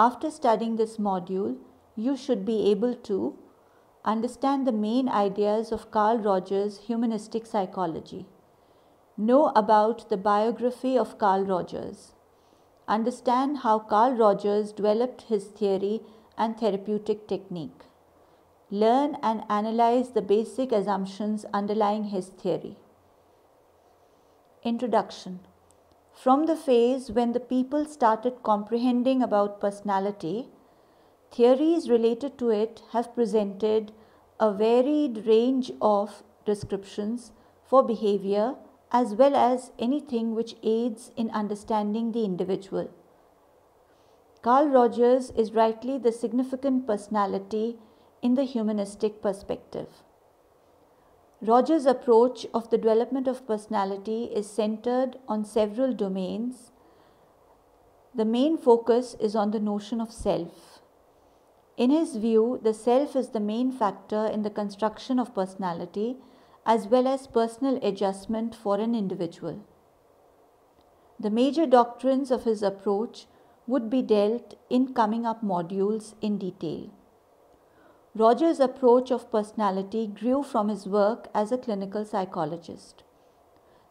After studying this module, you should be able to understand the main ideas of Carl Rogers' humanistic psychology. Know about the biography of Carl Rogers. Understand how Carl Rogers developed his theory and therapeutic technique. Learn and analyze the basic assumptions underlying his theory. Introduction from the phase when the people started comprehending about personality, theories related to it have presented a varied range of descriptions for behavior as well as anything which aids in understanding the individual. Carl Rogers is rightly the significant personality in the humanistic perspective. Rogers' approach of the development of personality is centered on several domains. The main focus is on the notion of self. In his view, the self is the main factor in the construction of personality as well as personal adjustment for an individual. The major doctrines of his approach would be dealt in coming up modules in detail. Rogers' approach of personality grew from his work as a clinical psychologist.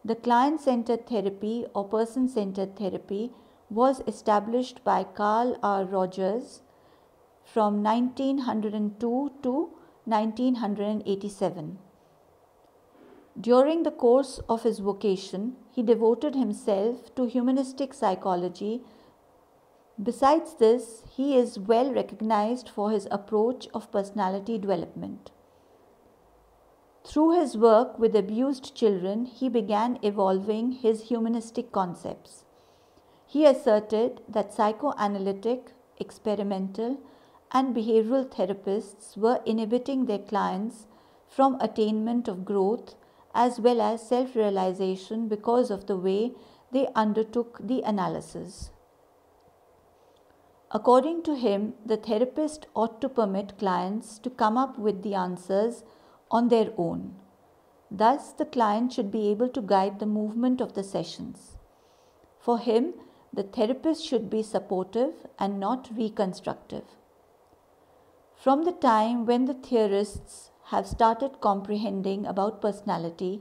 The client centered therapy or person centered therapy was established by Carl R. Rogers from 1902 to 1987. During the course of his vocation, he devoted himself to humanistic psychology Besides this, he is well recognized for his approach of personality development. Through his work with abused children, he began evolving his humanistic concepts. He asserted that psychoanalytic, experimental, and behavioral therapists were inhibiting their clients from attainment of growth as well as self realization because of the way they undertook the analysis. According to him, the therapist ought to permit clients to come up with the answers on their own. Thus, the client should be able to guide the movement of the sessions. For him, the therapist should be supportive and not reconstructive. From the time when the theorists have started comprehending about personality,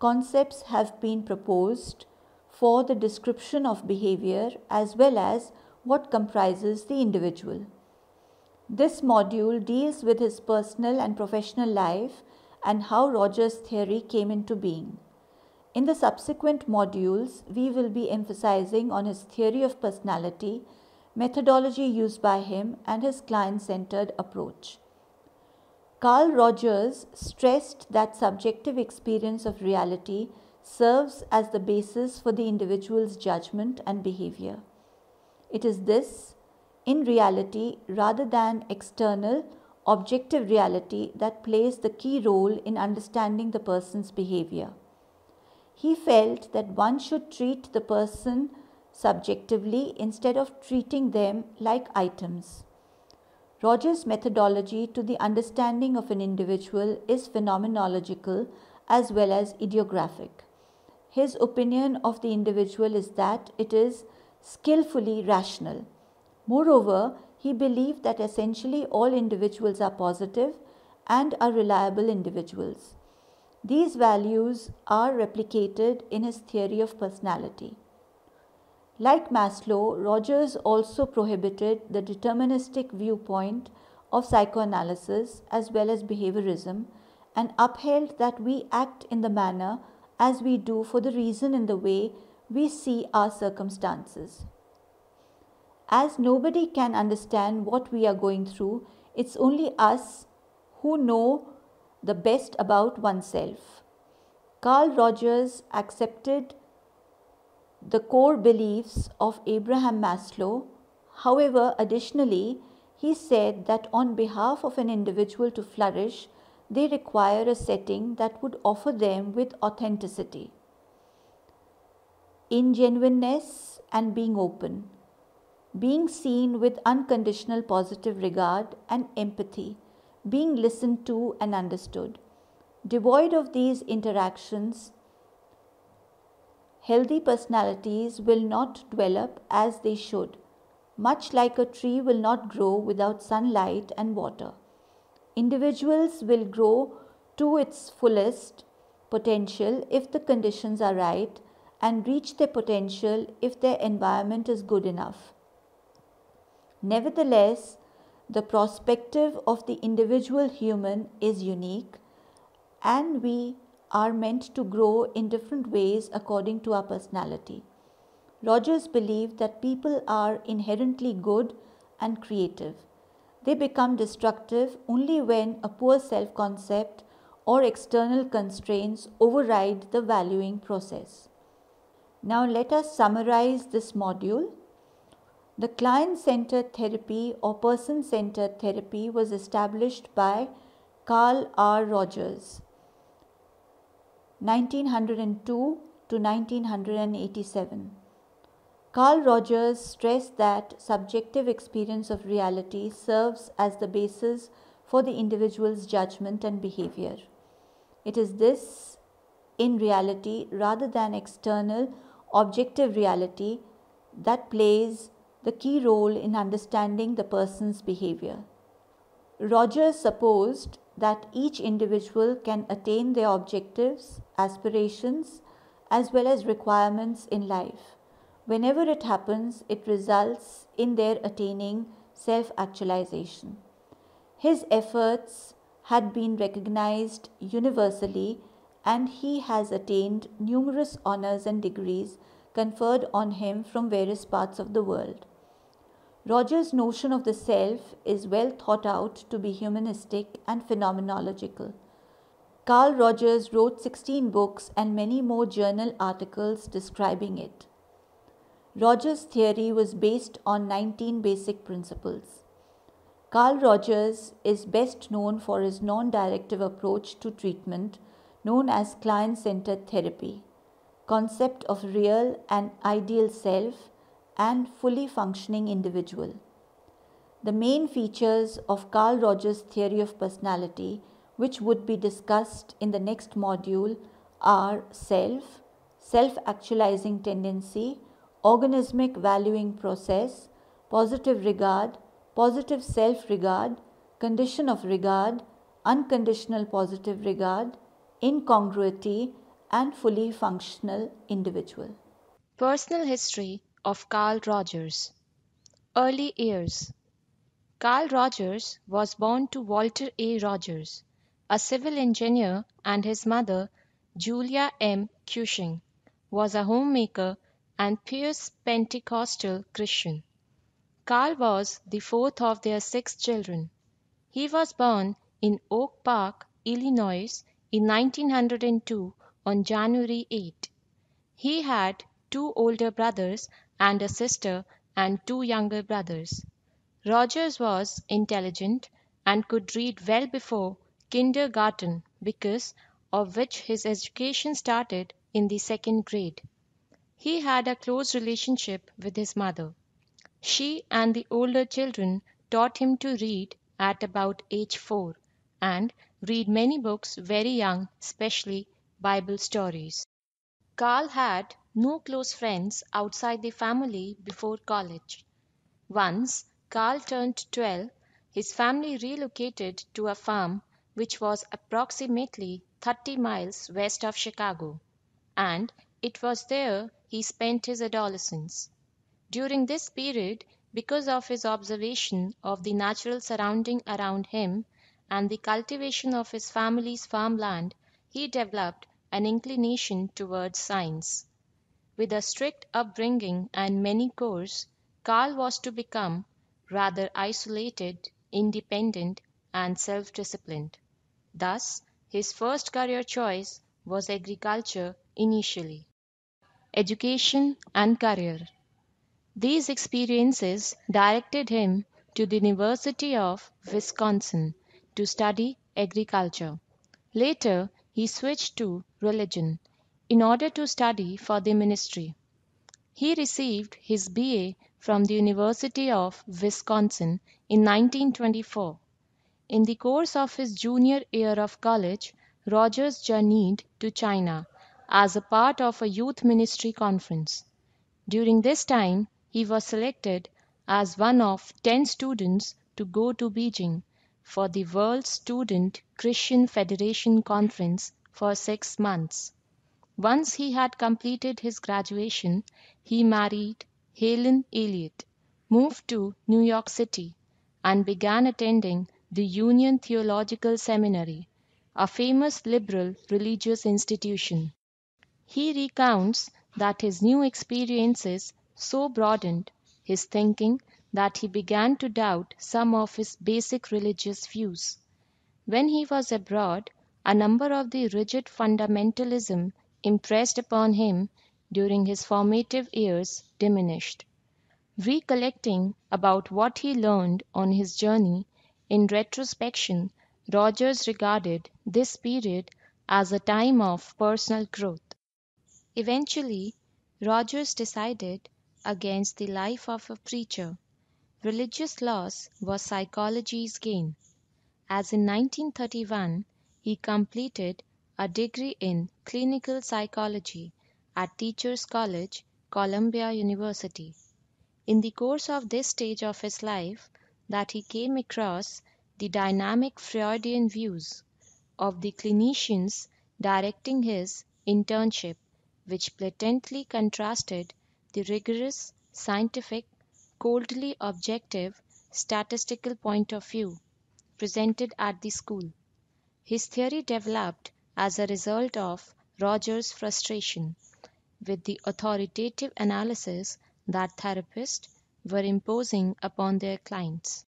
concepts have been proposed for the description of behavior as well as what comprises the individual. This module deals with his personal and professional life and how Rogers' theory came into being. In the subsequent modules, we will be emphasizing on his theory of personality, methodology used by him, and his client centered approach. Carl Rogers stressed that subjective experience of reality serves as the basis for the individual's judgment and behavior. It is this, in reality rather than external, objective reality that plays the key role in understanding the person's behavior. He felt that one should treat the person subjectively instead of treating them like items. Rogers' methodology to the understanding of an individual is phenomenological as well as ideographic. His opinion of the individual is that it is skillfully rational. Moreover, he believed that essentially all individuals are positive and are reliable individuals. These values are replicated in his theory of personality. Like Maslow, Rogers also prohibited the deterministic viewpoint of psychoanalysis as well as behaviorism and upheld that we act in the manner as we do for the reason in the way we see our circumstances. As nobody can understand what we are going through, it's only us who know the best about oneself. Carl Rogers accepted the core beliefs of Abraham Maslow. However, additionally, he said that on behalf of an individual to flourish, they require a setting that would offer them with authenticity ingenuineness and being open, being seen with unconditional positive regard and empathy, being listened to and understood. Devoid of these interactions, healthy personalities will not develop as they should, much like a tree will not grow without sunlight and water. Individuals will grow to its fullest potential if the conditions are right and reach their potential if their environment is good enough. Nevertheless, the perspective of the individual human is unique and we are meant to grow in different ways according to our personality. Rogers believed that people are inherently good and creative. They become destructive only when a poor self concept or external constraints override the valuing process. Now let us summarize this module. The client-centered therapy or person-centered therapy was established by Carl R. Rogers 1902 to 1987. Carl Rogers stressed that subjective experience of reality serves as the basis for the individual's judgment and behavior. It is this in reality rather than external objective reality that plays the key role in understanding the person's behavior. Rogers supposed that each individual can attain their objectives, aspirations, as well as requirements in life. Whenever it happens, it results in their attaining self actualization. His efforts had been recognized universally and he has attained numerous honors and degrees conferred on him from various parts of the world. Roger's notion of the self is well thought out to be humanistic and phenomenological. Carl Rogers wrote 16 books and many more journal articles describing it. Rogers' theory was based on 19 basic principles. Carl Rogers is best known for his non directive approach to treatment, known as client centered therapy, concept of real and ideal self, and fully functioning individual. The main features of Carl Rogers' theory of personality, which would be discussed in the next module, are self, self actualizing tendency, organismic valuing process, positive regard, positive self regard, condition of regard, unconditional positive regard, incongruity, and fully functional individual. Personal history of Carl Rogers. Early years. Carl Rogers was born to Walter A. Rogers, a civil engineer, and his mother, Julia M. Cushing, was a homemaker and pious Pentecostal Christian. Carl was the fourth of their six children. He was born in Oak Park, Illinois, in 1902 on January 8. He had two older brothers and a sister and two younger brothers. Rogers was intelligent and could read well before kindergarten because of which his education started in the second grade. He had a close relationship with his mother. She and the older children taught him to read at about age 4 and read many books very young, especially Bible stories. Carl had no close friends outside the family before college. Once Carl turned 12, his family relocated to a farm which was approximately 30 miles west of Chicago, and it was there he spent his adolescence. During this period, because of his observation of the natural surrounding around him, and the cultivation of his family's farmland, he developed an inclination towards science. With a strict upbringing and many chores, Karl was to become rather isolated, independent, and self disciplined. Thus, his first career choice was agriculture initially. Education and career. These experiences directed him to the University of Wisconsin, to study agriculture. Later, he switched to religion in order to study for the ministry. He received his B.A. from the University of Wisconsin in 1924. In the course of his junior year of college, Rogers journeyed to China as a part of a youth ministry conference. During this time, he was selected as one of 10 students to go to Beijing for the World Student Christian Federation Conference for six months. Once he had completed his graduation, he married Helen Elliott, moved to New York City, and began attending the Union Theological Seminary, a famous liberal religious institution. He recounts that his new experiences so broadened his thinking that he began to doubt some of his basic religious views. When he was abroad, a number of the rigid fundamentalism impressed upon him during his formative years diminished. Recollecting about what he learned on his journey, in retrospection, Rogers regarded this period as a time of personal growth. Eventually, Rogers decided against the life of a preacher Religious loss was psychology's gain, as in 1931 he completed a degree in clinical psychology at Teachers College, Columbia University. In the course of this stage of his life that he came across the dynamic Freudian views of the clinicians directing his internship, which blatantly contrasted the rigorous scientific coldly objective statistical point of view presented at the school. His theory developed as a result of Rogers' frustration with the authoritative analysis that therapists were imposing upon their clients.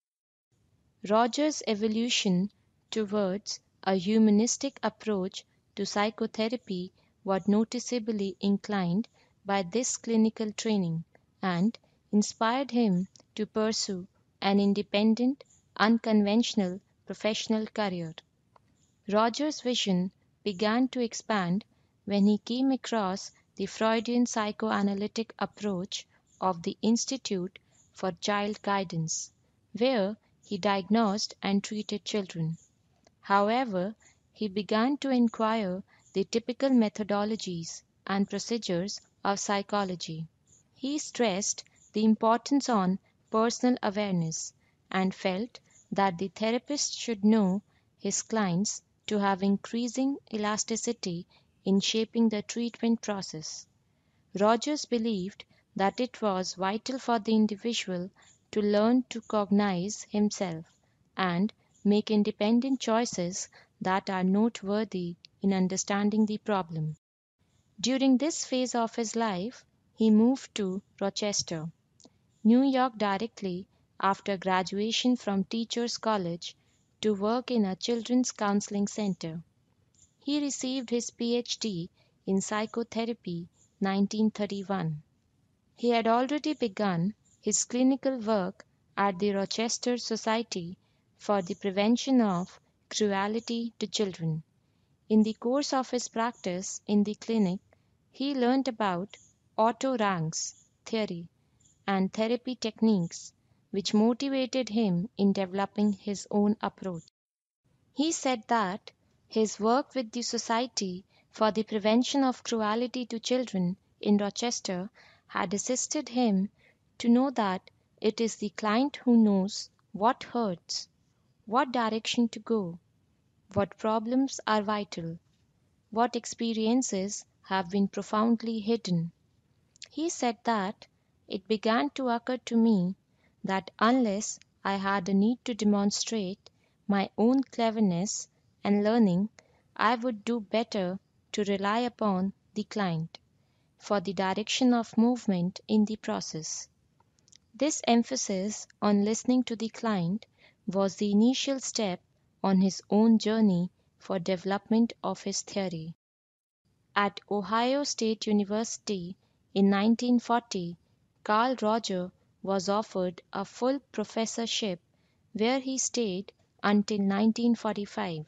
Rogers' evolution towards a humanistic approach to psychotherapy was noticeably inclined by this clinical training and inspired him to pursue an independent, unconventional professional career. Roger's vision began to expand when he came across the Freudian psychoanalytic approach of the Institute for Child Guidance, where he diagnosed and treated children. However, he began to inquire the typical methodologies and procedures of psychology. He stressed the importance on personal awareness and felt that the therapist should know his clients to have increasing elasticity in shaping the treatment process. Rogers believed that it was vital for the individual to learn to cognize himself and make independent choices that are noteworthy in understanding the problem. During this phase of his life, he moved to Rochester. New York directly after graduation from Teachers College to work in a children's counseling center. He received his PhD in psychotherapy 1931. He had already begun his clinical work at the Rochester Society for the Prevention of Cruelty to Children. In the course of his practice in the clinic, he learned about Otto Ranks theory and therapy techniques which motivated him in developing his own approach. He said that his work with the Society for the Prevention of Cruelty to Children in Rochester had assisted him to know that it is the client who knows what hurts, what direction to go, what problems are vital, what experiences have been profoundly hidden. He said that it began to occur to me that unless I had a need to demonstrate my own cleverness and learning, I would do better to rely upon the client for the direction of movement in the process. This emphasis on listening to the client was the initial step on his own journey for development of his theory. At Ohio State University in 1940, Carl Roger was offered a full professorship where he stayed until 1945.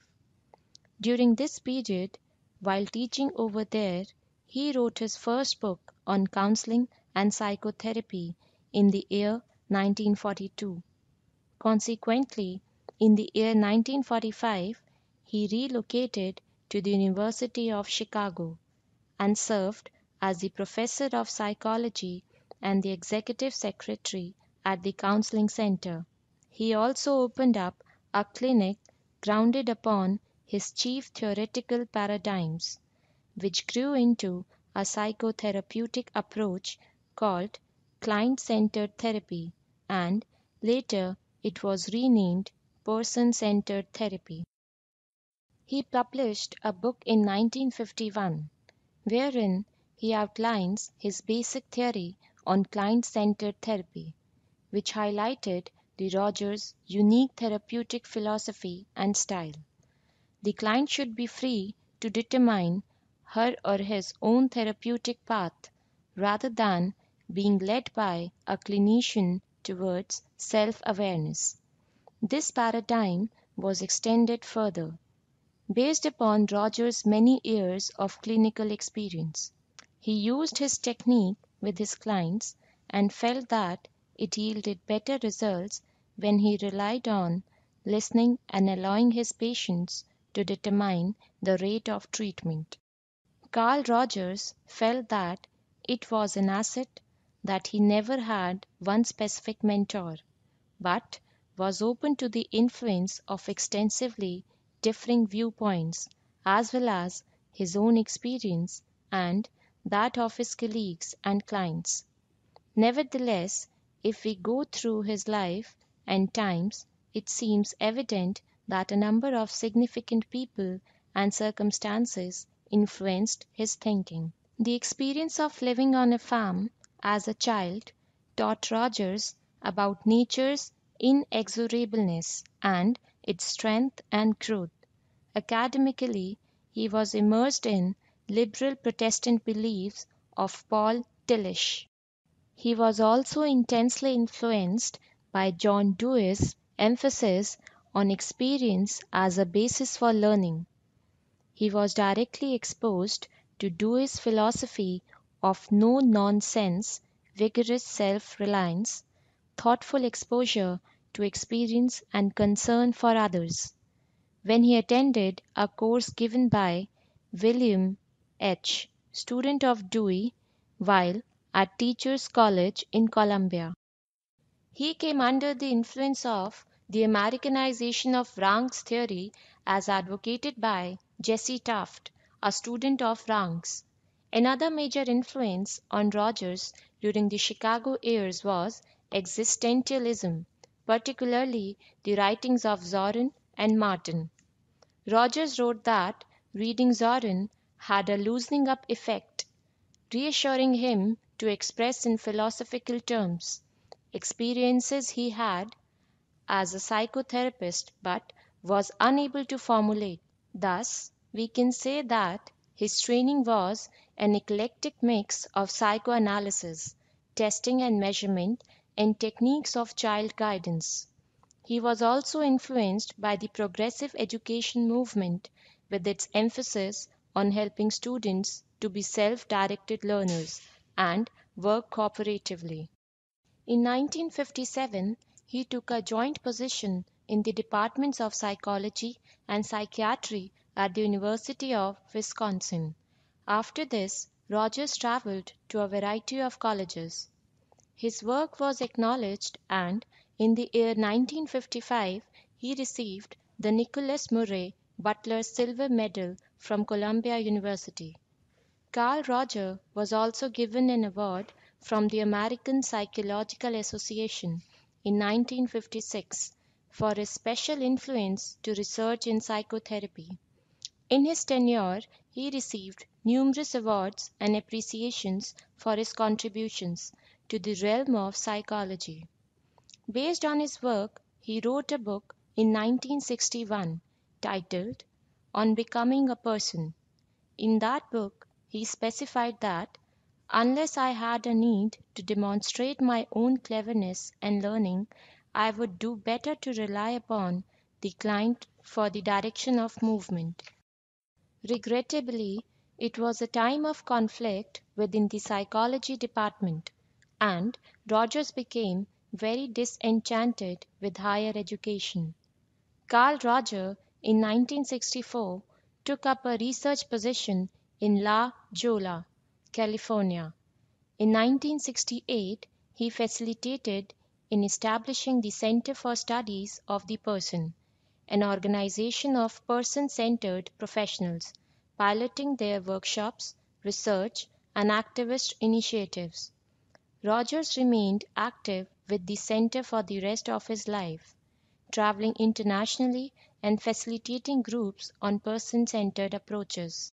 During this period, while teaching over there, he wrote his first book on counseling and psychotherapy in the year 1942. Consequently, in the year 1945, he relocated to the University of Chicago and served as the professor of psychology and the Executive Secretary at the Counseling Center. He also opened up a clinic grounded upon his chief theoretical paradigms, which grew into a psychotherapeutic approach called client centered therapy, and later it was renamed person centered therapy. He published a book in 1951 wherein he outlines his basic theory on client-centered therapy, which highlighted the Rogers' unique therapeutic philosophy and style. The client should be free to determine her or his own therapeutic path rather than being led by a clinician towards self awareness. This paradigm was extended further based upon Rogers' many years of clinical experience. He used his technique with his clients and felt that it yielded better results when he relied on listening and allowing his patients to determine the rate of treatment. Carl Rogers felt that it was an asset that he never had one specific mentor, but was open to the influence of extensively differing viewpoints as well as his own experience and that of his colleagues and clients. Nevertheless, if we go through his life and times, it seems evident that a number of significant people and circumstances influenced his thinking. The experience of living on a farm as a child taught Rogers about nature's inexorableness and its strength and growth. Academically, he was immersed in liberal Protestant beliefs of Paul Tillich. He was also intensely influenced by John Dewey's emphasis on experience as a basis for learning. He was directly exposed to Dewey's philosophy of no nonsense, vigorous self reliance, thoughtful exposure to experience, and concern for others. When he attended a course given by William H., student of Dewey while at Teachers College in Columbia. He came under the influence of the Americanization of Ranks theory as advocated by Jesse Taft, a student of Ranks. Another major influence on Rogers during the Chicago years was existentialism, particularly the writings of Zorin and Martin. Rogers wrote that reading Zorin had a loosening up effect, reassuring him to express in philosophical terms experiences he had as a psychotherapist but was unable to formulate. Thus, we can say that his training was an eclectic mix of psychoanalysis, testing and measurement, and techniques of child guidance. He was also influenced by the progressive education movement with its emphasis on helping students to be self-directed learners and work cooperatively. In 1957, he took a joint position in the departments of psychology and psychiatry at the University of Wisconsin. After this, Rogers traveled to a variety of colleges. His work was acknowledged and in the year 1955 he received the Nicholas Murray Butler's silver medal from Columbia University. Carl Roger was also given an award from the American Psychological Association in 1956 for his special influence to research in psychotherapy. In his tenure, he received numerous awards and appreciations for his contributions to the realm of psychology. Based on his work, he wrote a book in 1961 titled On Becoming a Person. In that book he specified that, unless I had a need to demonstrate my own cleverness and learning, I would do better to rely upon the client for the direction of movement. Regrettably, it was a time of conflict within the psychology department, and Rogers became very disenchanted with higher education. Carl Roger in 1964 took up a research position in La Jolla, California. In 1968, he facilitated in establishing the Center for Studies of the Person, an organization of person centered professionals, piloting their workshops, research, and activist initiatives. Rogers remained active with the center for the rest of his life, traveling internationally and facilitating groups on person-centered approaches.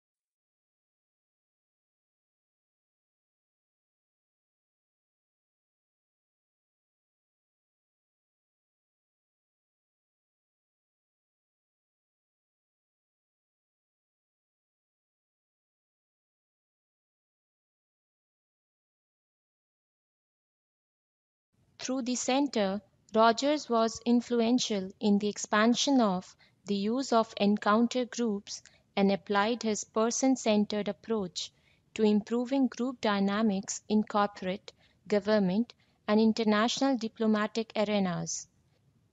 Through the center, Rogers was influential in the expansion of the use of encounter groups and applied his person-centered approach to improving group dynamics in corporate, government, and international diplomatic arenas.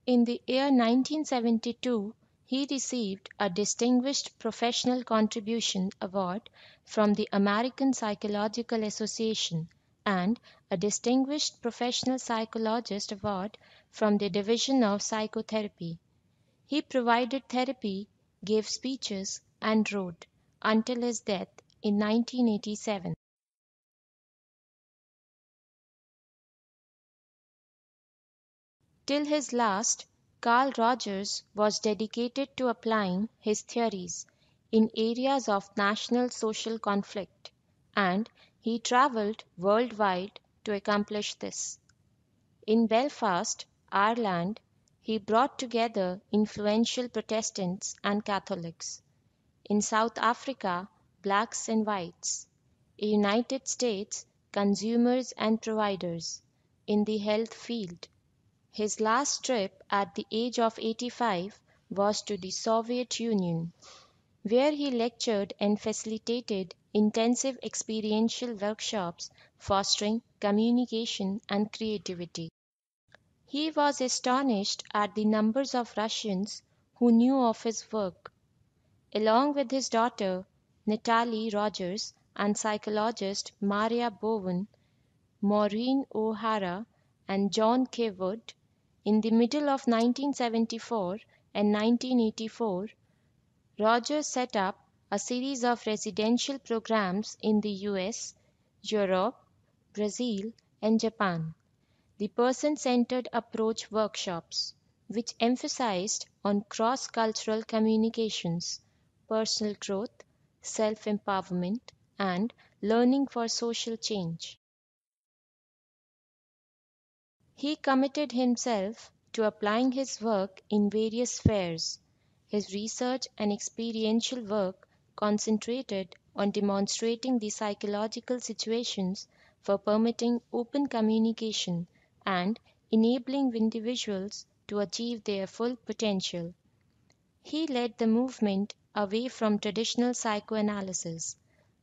In the year 1972, he received a Distinguished Professional Contribution Award from the American Psychological Association and a Distinguished Professional Psychologist award from the Division of Psychotherapy. He provided therapy, gave speeches, and wrote until his death in 1987. Till his last, Carl Rogers was dedicated to applying his theories in areas of national social conflict, and he travelled worldwide to accomplish this. In Belfast, Ireland, he brought together influential Protestants and Catholics. In South Africa, blacks and whites. In United States, consumers and providers. In the health field. His last trip at the age of 85 was to the Soviet Union, where he lectured and facilitated intensive experiential workshops fostering communication and creativity. He was astonished at the numbers of Russians who knew of his work. Along with his daughter, Natalie Rogers, and psychologist Maria Bowen, Maureen O'Hara, and John K. Wood, in the middle of 1974 and 1984, Rogers set up a series of residential programs in the US, Europe, Brazil, and Japan. The person centered approach workshops, which emphasized on cross cultural communications, personal growth, self empowerment, and learning for social change. He committed himself to applying his work in various spheres. His research and experiential work concentrated on demonstrating the psychological situations for permitting open communication and enabling individuals to achieve their full potential. He led the movement away from traditional psychoanalysis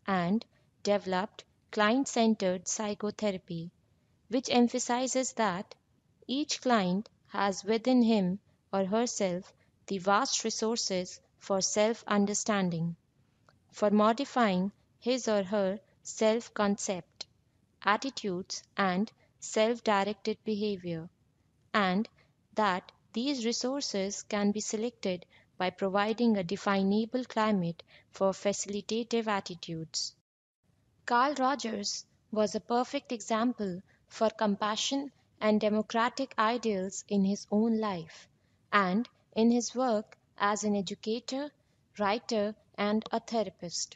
and developed client centered psychotherapy, which emphasizes that each client has within him or herself the vast resources for self understanding for modifying his or her self concept, attitudes, and self directed behavior, and that these resources can be selected by providing a definable climate for facilitative attitudes. Carl Rogers was a perfect example for compassion and democratic ideals in his own life and in his work as an educator, writer, and a therapist.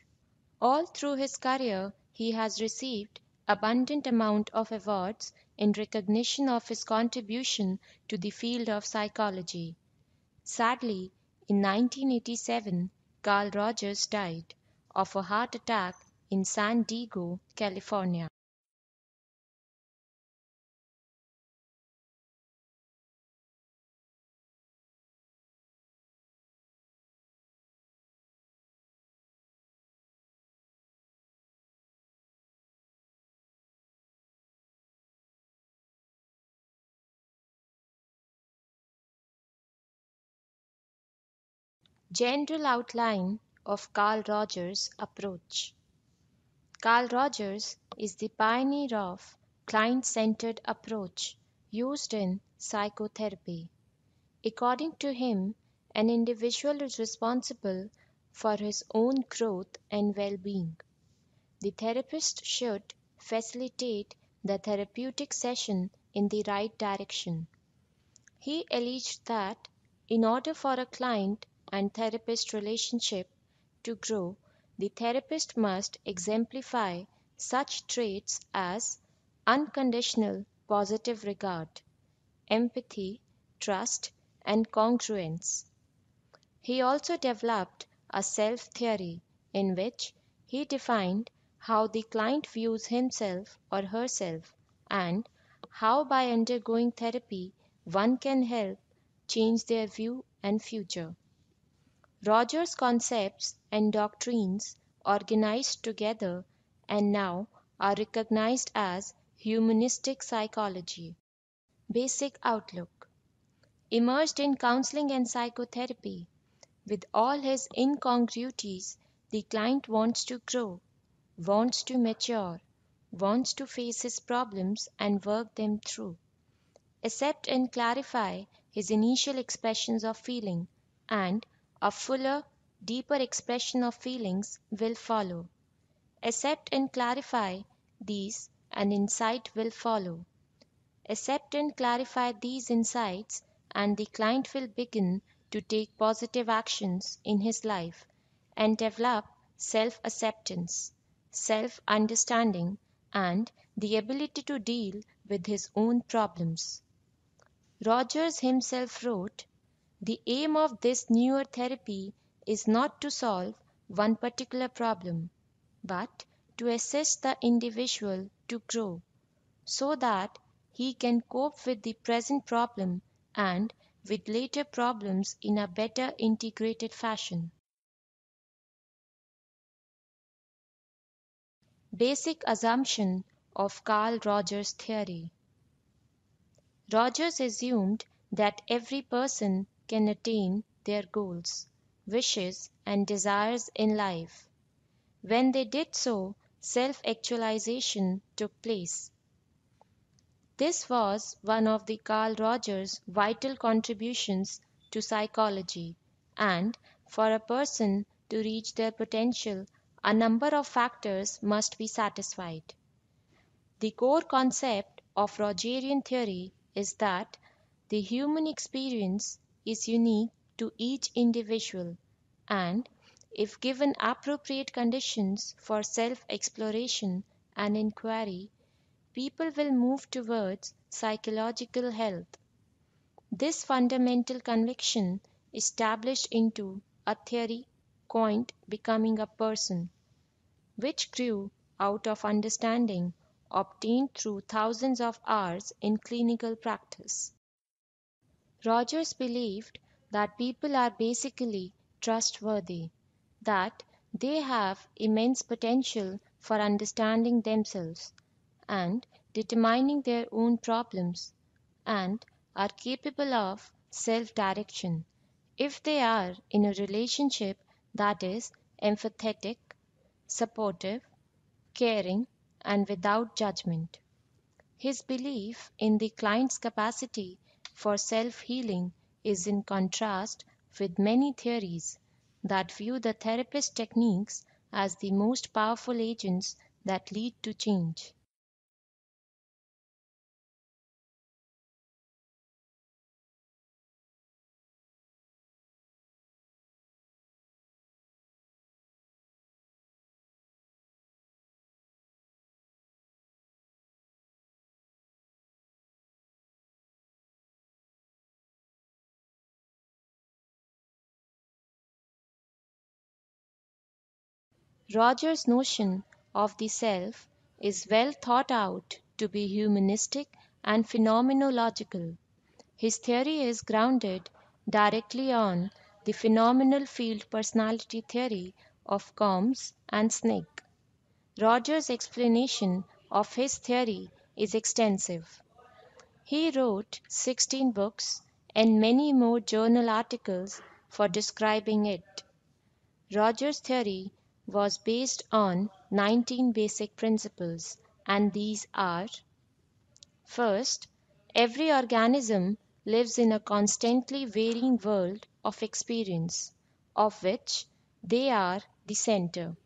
All through his career, he has received abundant amount of awards in recognition of his contribution to the field of psychology. Sadly, in 1987, Carl Rogers died of a heart attack in San Diego, California. General outline of Carl Rogers' approach. Carl Rogers is the pioneer of client-centered approach used in psychotherapy. According to him, an individual is responsible for his own growth and well-being. The therapist should facilitate the therapeutic session in the right direction. He alleged that in order for a client and therapist relationship to grow, the therapist must exemplify such traits as unconditional positive regard, empathy, trust, and congruence. He also developed a self theory in which he defined how the client views himself or herself and how by undergoing therapy one can help change their view and future. Roger's concepts and doctrines organized together and now are recognized as humanistic psychology. Basic outlook Immersed in counseling and psychotherapy, with all his incongruities, the client wants to grow, wants to mature, wants to face his problems and work them through, accept and clarify his initial expressions of feeling, and a fuller, deeper expression of feelings will follow. Accept and clarify these, and insight will follow. Accept and clarify these insights, and the client will begin to take positive actions in his life and develop self acceptance, self understanding, and the ability to deal with his own problems. Rogers himself wrote the aim of this newer therapy is not to solve one particular problem, but to assist the individual to grow so that he can cope with the present problem and with later problems in a better integrated fashion. Basic assumption of Carl Rogers' theory. Rogers assumed that every person can attain their goals, wishes, and desires in life. When they did so, self actualization took place. This was one of the Carl Rogers' vital contributions to psychology, and for a person to reach their potential, a number of factors must be satisfied. The core concept of Rogerian theory is that the human experience is unique to each individual and, if given appropriate conditions for self-exploration and inquiry, people will move towards psychological health. This fundamental conviction established into a theory coined becoming a person, which grew out of understanding obtained through thousands of hours in clinical practice. Rogers believed that people are basically trustworthy, that they have immense potential for understanding themselves and determining their own problems, and are capable of self direction if they are in a relationship that is empathetic, supportive, caring, and without judgment. His belief in the client's capacity for self healing is in contrast with many theories that view the therapist techniques as the most powerful agents that lead to change. Roger's notion of the self is well thought out to be humanistic and phenomenological. His theory is grounded directly on the phenomenal field personality theory of Combs and Snig. Roger's explanation of his theory is extensive. He wrote 16 books and many more journal articles for describing it. Roger's theory was based on 19 basic principles and these are First, every organism lives in a constantly varying world of experience, of which they are the center.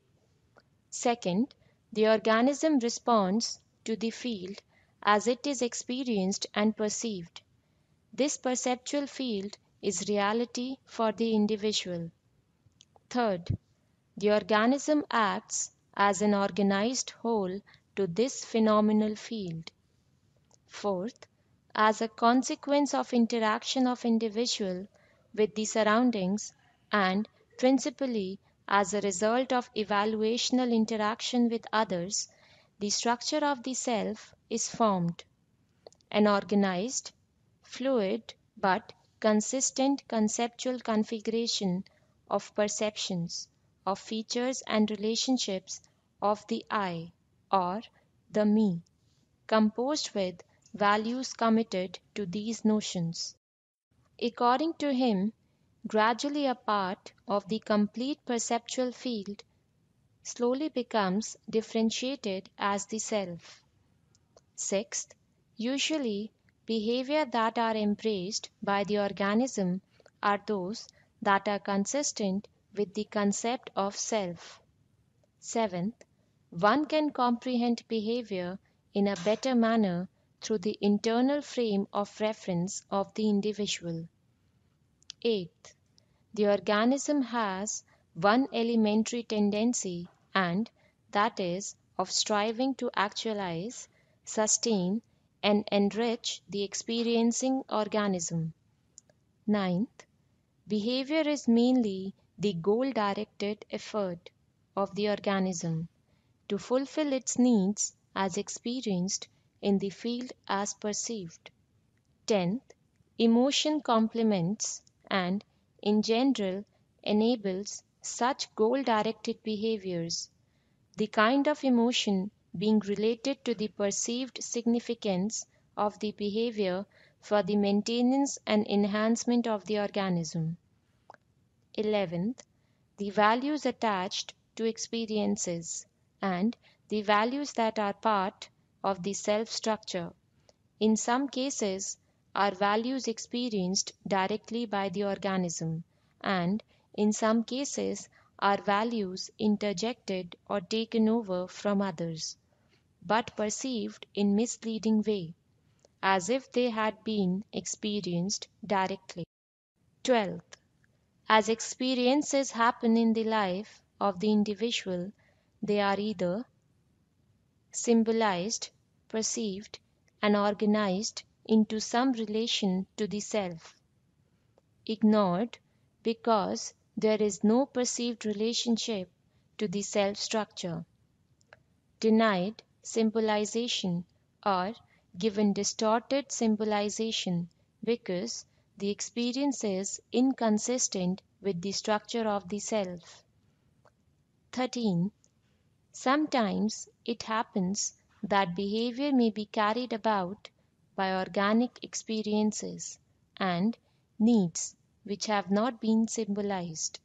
Second, the organism responds to the field as it is experienced and perceived. This perceptual field is reality for the individual. Third, the organism acts as an organized whole to this phenomenal field. Fourth, as a consequence of interaction of individual with the surroundings and principally as a result of evaluational interaction with others, the structure of the self is formed. An organized, fluid, but consistent conceptual configuration of perceptions of features and relationships of the I or the me, composed with values committed to these notions. According to him, gradually a part of the complete perceptual field slowly becomes differentiated as the self. Sixth, usually behavior that are embraced by the organism are those that are consistent with the concept of self. Seventh, one can comprehend behavior in a better manner through the internal frame of reference of the individual. Eighth, the organism has one elementary tendency and that is of striving to actualize, sustain, and enrich the experiencing organism. Ninth, behavior is mainly the goal-directed effort of the organism to fulfill its needs as experienced in the field as perceived. 10th, emotion complements and, in general, enables such goal-directed behaviors. The kind of emotion being related to the perceived significance of the behavior for the maintenance and enhancement of the organism. Eleventh, the values attached to experiences and the values that are part of the self structure. In some cases, are values experienced directly by the organism and in some cases are values interjected or taken over from others, but perceived in misleading way, as if they had been experienced directly. 12th. As experiences happen in the life of the individual, they are either symbolized, perceived, and organized into some relation to the self, ignored because there is no perceived relationship to the self structure, denied symbolization or given distorted symbolization because the experience is inconsistent with the structure of the self. 13. Sometimes it happens that behavior may be carried about by organic experiences and needs which have not been symbolized.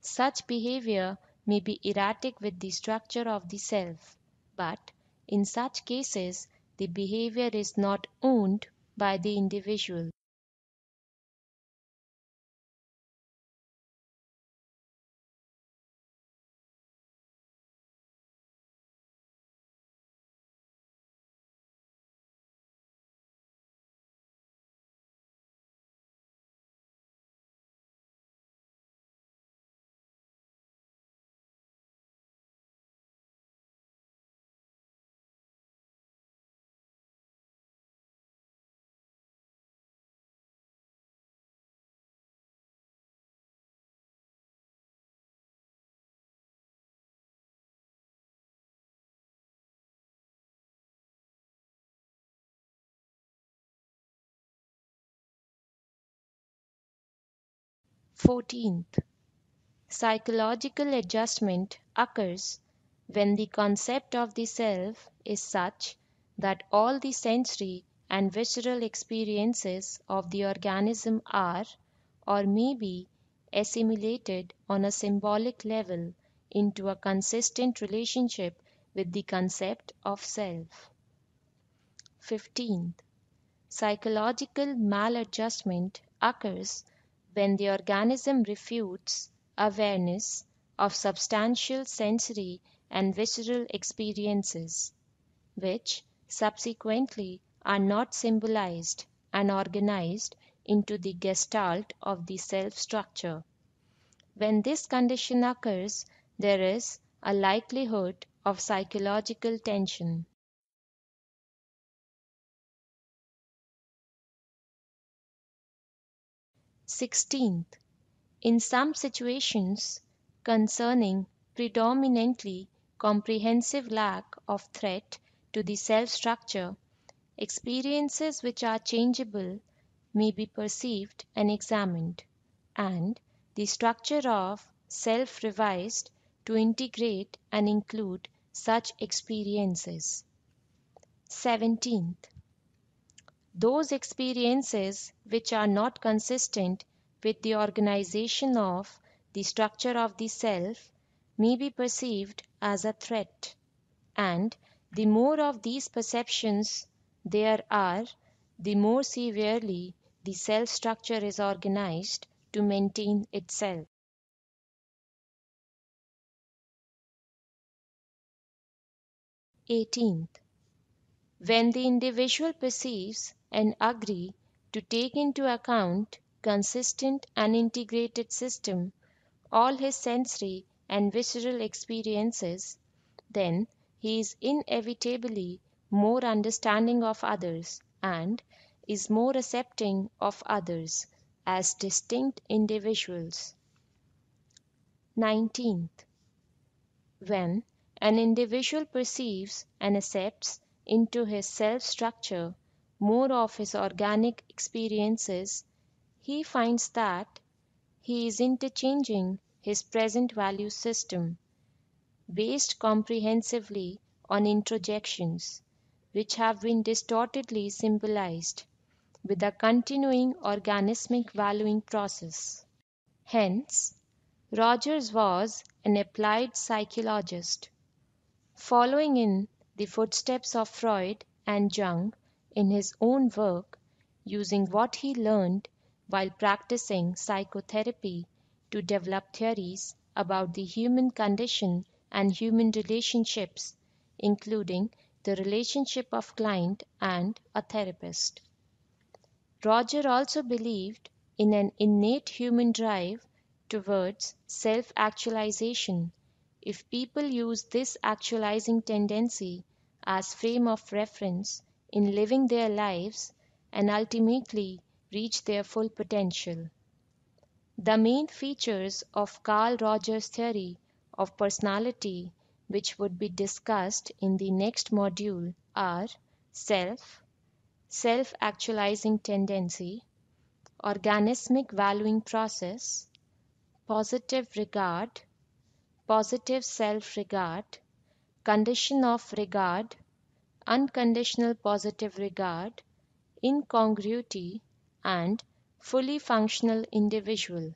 Such behavior may be erratic with the structure of the self, but in such cases, the behavior is not owned by the individual. Fourteenth, psychological adjustment occurs when the concept of the self is such that all the sensory and visceral experiences of the organism are, or may be, assimilated on a symbolic level into a consistent relationship with the concept of self. 15th. Psychological maladjustment occurs when the organism refutes awareness of substantial sensory and visceral experiences, which subsequently are not symbolized and organized into the gestalt of the self structure. When this condition occurs, there is a likelihood of psychological tension. Sixteenth, In some situations concerning predominantly comprehensive lack of threat to the self structure, experiences which are changeable may be perceived and examined, and the structure of self revised to integrate and include such experiences. 17th those experiences which are not consistent with the organization of the structure of the self may be perceived as a threat. And the more of these perceptions there are, the more severely the self structure is organized to maintain itself. Eighteenth, when the individual perceives and agree to take into account consistent and integrated system all his sensory and visceral experiences, then he is inevitably more understanding of others and is more accepting of others as distinct individuals. 19th. When an individual perceives and accepts into his self structure more of his organic experiences, he finds that he is interchanging his present value system, based comprehensively on introjections, which have been distortedly symbolized, with a continuing organismic valuing process. Hence, Rogers was an applied psychologist. Following in the footsteps of Freud and Jung, in his own work, using what he learned while practicing psychotherapy to develop theories about the human condition and human relationships, including the relationship of client and a therapist. Roger also believed in an innate human drive towards self actualization. If people use this actualizing tendency as frame of reference, in living their lives and ultimately reach their full potential. The main features of Carl Rogers' theory of personality, which would be discussed in the next module, are self, self actualizing tendency, organismic valuing process, positive regard, positive self regard, condition of regard, unconditional positive regard, incongruity, and fully functional individual.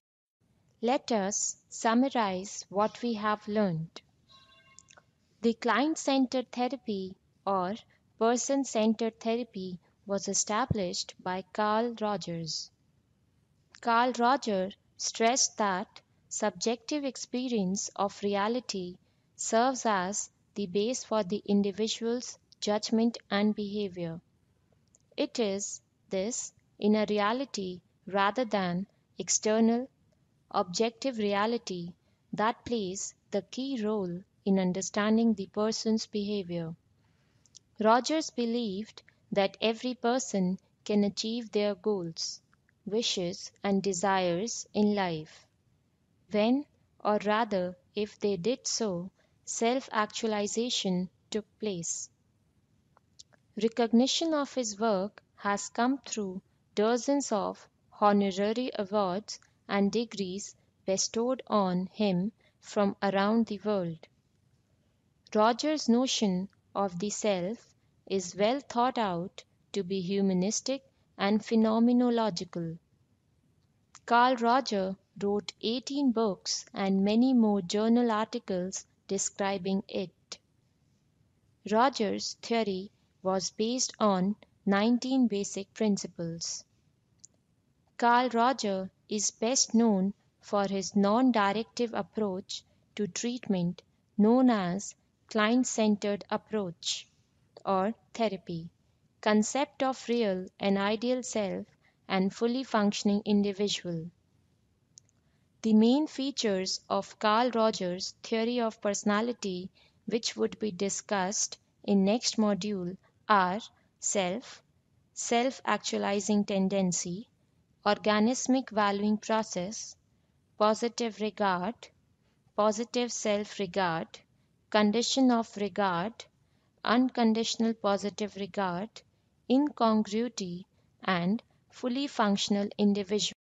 Let us summarize what we have learned. The client centered therapy or person centered therapy was established by Carl Rogers. Carl Rogers stressed that subjective experience of reality serves as the base for the individual's judgment and behavior. It is this inner reality rather than external, objective reality that plays the key role in understanding the person's behavior. Rogers believed that every person can achieve their goals, wishes, and desires in life. When, or rather, if they did so, self actualization took place. Recognition of his work has come through dozens of honorary awards and degrees bestowed on him from around the world. Roger's notion of the self is well thought out to be humanistic and phenomenological. Carl Roger wrote 18 books and many more journal articles describing it. Roger's theory was based on 19 basic principles. Carl Roger is best known for his non-directive approach to treatment known as client-centered approach or therapy. Concept of real and ideal self and fully functioning individual. The main features of Carl Rogers' theory of personality, which would be discussed in next module, are self, self-actualizing tendency, organismic valuing process, positive regard, positive self-regard, condition of regard, unconditional positive regard, incongruity, and fully functional individual.